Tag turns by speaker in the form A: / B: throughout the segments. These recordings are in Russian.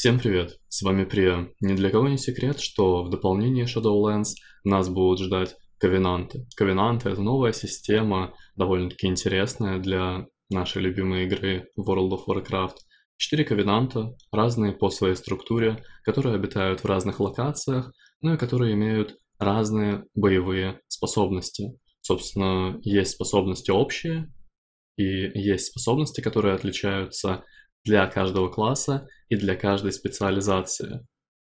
A: Всем привет, с вами Прия. Ни для кого не секрет, что в дополнении Shadowlands нас будут ждать ковенанты. Ковенанты — это новая система, довольно-таки интересная для нашей любимой игры World of Warcraft. Четыре ковенанта, разные по своей структуре, которые обитают в разных локациях, но ну и которые имеют разные боевые способности. Собственно, есть способности общие, и есть способности, которые отличаются для каждого класса и для каждой специализации.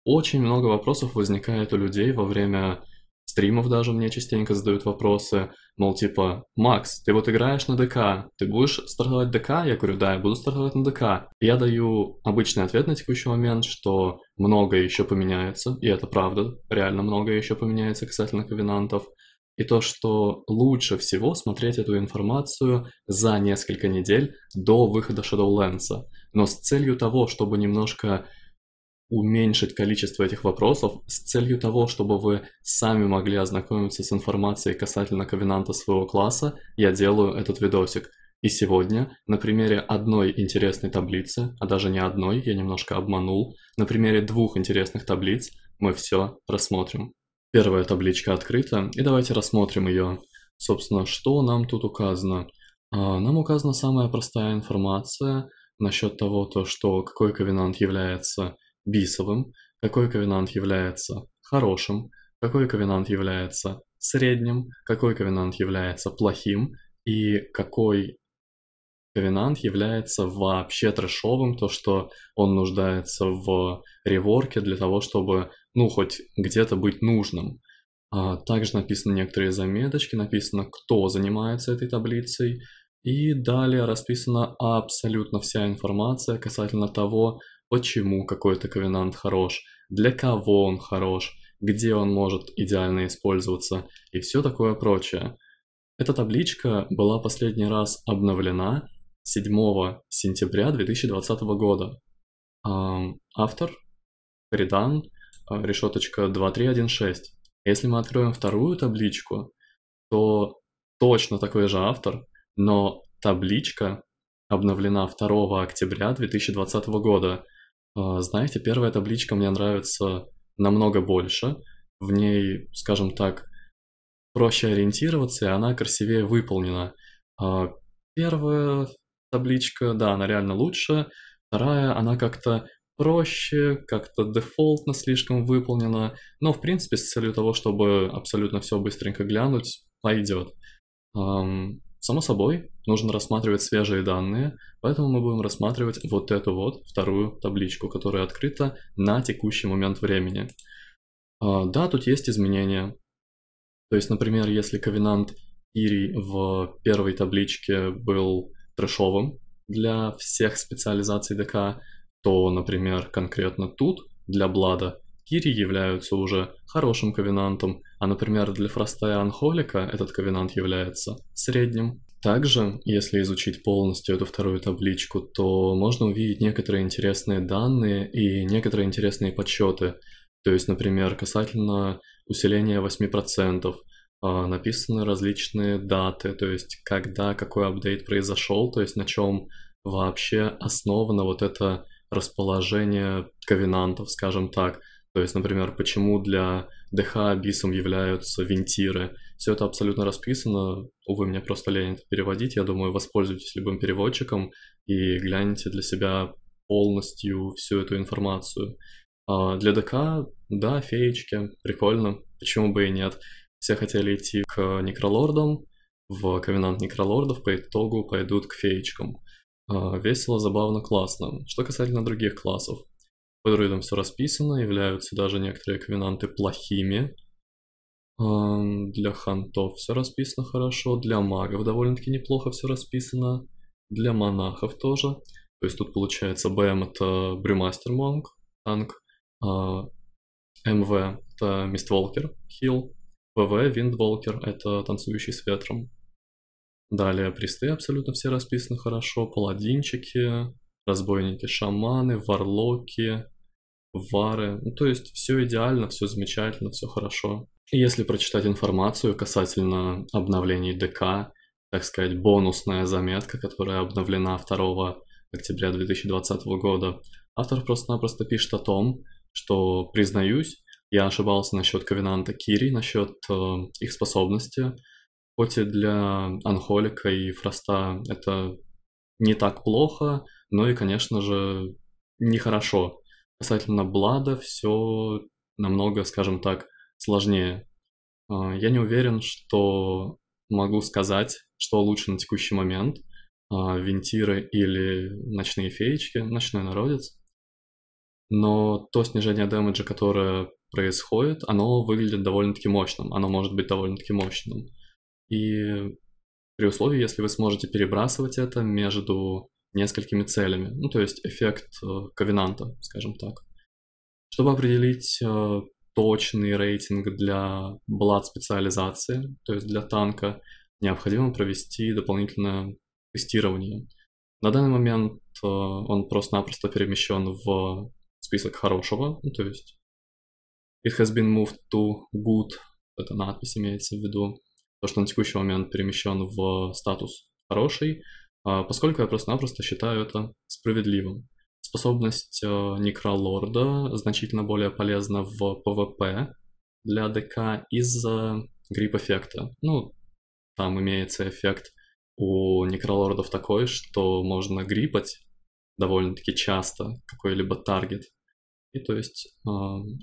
A: Очень много вопросов возникает у людей во время стримов даже мне частенько задают вопросы, мол, типа, Макс, ты вот играешь на ДК, ты будешь стартовать ДК? Я говорю, да, я буду стартовать на ДК. я даю обычный ответ на текущий момент, что многое еще поменяется, и это правда, реально многое еще поменяется касательно ковенантов. И то, что лучше всего смотреть эту информацию за несколько недель до выхода Shadowlands, но с целью того, чтобы немножко уменьшить количество этих вопросов, с целью того, чтобы вы сами могли ознакомиться с информацией касательно ковенанта своего класса, я делаю этот видосик. И сегодня на примере одной интересной таблицы, а даже не одной, я немножко обманул, на примере двух интересных таблиц мы все рассмотрим. Первая табличка открыта, и давайте рассмотрим ее. Собственно, что нам тут указано? А, нам указана самая простая информация насчет того, то, что какой ковенант является бисовым, какой ковенант является хорошим, какой ковенант является средним, какой ковенант является плохим и какой Ковенант является вообще трэшовым, то, что он нуждается в реворке для того, чтобы, ну, хоть где-то быть нужным. А, также написаны некоторые заметочки, написано, кто занимается этой таблицей, и далее расписана абсолютно вся информация касательно того, почему какой-то ковенант хорош, для кого он хорош, где он может идеально использоваться и все такое прочее. Эта табличка была последний раз обновлена 7 сентября 2020 года. Автор Ридан, а, решеточка 2316. Если мы откроем вторую табличку, то точно такой же автор, но табличка обновлена 2 октября 2020 года. А, знаете, первая табличка мне нравится намного больше. В ней, скажем так, проще ориентироваться, и она красивее выполнена. А, первая табличка, да, она реально лучше. Вторая, она как-то проще, как-то дефолтно слишком выполнена. Но, в принципе, с целью того, чтобы абсолютно все быстренько глянуть, пойдет. Эм, само собой, нужно рассматривать свежие данные, поэтому мы будем рассматривать вот эту вот вторую табличку, которая открыта на текущий момент времени. Э, да, тут есть изменения. То есть, например, если ковенант Ири в первой табличке был трешовым для всех специализаций ДК, то, например, конкретно тут для Блада Кири являются уже хорошим ковенантом, а, например, для Фроста и Анхолика этот ковенант является средним. Также, если изучить полностью эту вторую табличку, то можно увидеть некоторые интересные данные и некоторые интересные подсчеты. То есть, например, касательно усиления 8%, а, написаны различные даты, то есть когда какой апдейт произошел, то есть на чем вообще основано вот это расположение ковенантов, скажем так. То есть, например, почему для ДХ бисом являются винтиры. Все это абсолютно расписано. Увы, мне просто лень это переводить. Я думаю, воспользуйтесь любым переводчиком и гляните для себя полностью всю эту информацию. А для ДК, да, феечки, прикольно, почему бы и нет. Все хотели идти к некролордам, в ковенант некролордов по итогу пойдут к феечкам. А, весело, забавно, классно. Что касательно других классов. По друидам все расписано, являются даже некоторые ковенанты плохими. А, для хантов все расписано хорошо, для магов довольно-таки неплохо все расписано, для монахов тоже. То есть тут получается БМ это Брюмастер Монг, танк, а, МВ это Мистволкер, хил, ВВ Виндволкер — это танцующий с ветром. Далее присты абсолютно все расписаны хорошо, паладинчики, разбойники-шаманы, варлоки, вары. Ну, то есть все идеально, все замечательно, все хорошо. если прочитать информацию касательно обновлений ДК, так сказать, бонусная заметка, которая обновлена 2 октября 2020 года, автор просто-напросто пишет о том, что, признаюсь, я ошибался насчет Ковенанта Кири, насчет э, их способности. Хоть и для Анхолика и Фроста это не так плохо, но и, конечно же, нехорошо. Касательно Блада все намного, скажем так, сложнее. Э, я не уверен, что могу сказать, что лучше на текущий момент. Э, вентиры или ночные феечки, ночной народец. Но то снижение дэмэджа, которое происходит, оно выглядит довольно-таки мощным, оно может быть довольно-таки мощным. И при условии, если вы сможете перебрасывать это между несколькими целями, ну то есть эффект э, ковенанта, скажем так. Чтобы определить э, точный рейтинг для блат специализации, то есть для танка, необходимо провести дополнительное тестирование. На данный момент э, он просто-напросто перемещен в список хорошего, ну, то есть It has been moved to good. Это надпись имеется в виду. То, что на текущий момент перемещен в статус хороший, а, поскольку я просто-напросто считаю это справедливым. Способность э, некролорда значительно более полезна в ПВП для ДК из-за грип-эффекта. Ну, там имеется эффект у некролордов такой, что можно гриппать довольно-таки часто какой-либо таргет, и то есть э,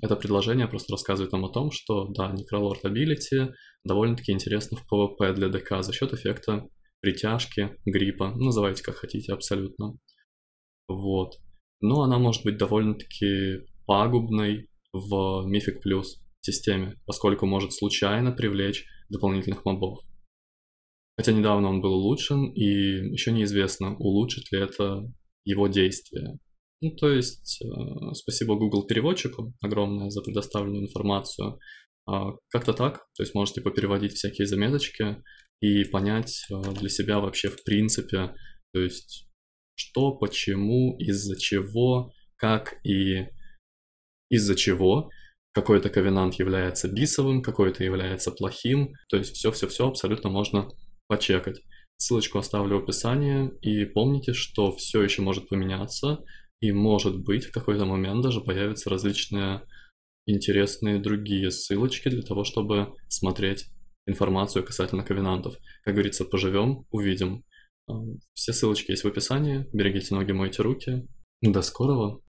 A: это предложение просто рассказывает нам о том, что да, некролорд Ability довольно-таки интересно в PvP для ДК за счет эффекта притяжки, гриппа, ну, называйте как хотите абсолютно. Вот. Но она может быть довольно-таки пагубной в Mythic Plus системе, поскольку может случайно привлечь дополнительных мобов. Хотя недавно он был улучшен, и еще неизвестно, улучшит ли это его действие ну, то есть, э, спасибо Google переводчику огромное за предоставленную информацию. А, как-то так, то есть можете попереводить всякие заметочки и понять э, для себя вообще в принципе, то есть что, почему, из-за чего, как и из-за чего какой-то ковенант является бисовым, какой-то является плохим, то есть все-все-все абсолютно можно почекать. Ссылочку оставлю в описании и помните, что все еще может поменяться, и может быть в какой-то момент даже появятся различные интересные другие ссылочки для того, чтобы смотреть информацию касательно ковенантов. Как говорится, поживем, увидим. Эм, все ссылочки есть в описании. Берегите ноги, мойте руки. До скорого!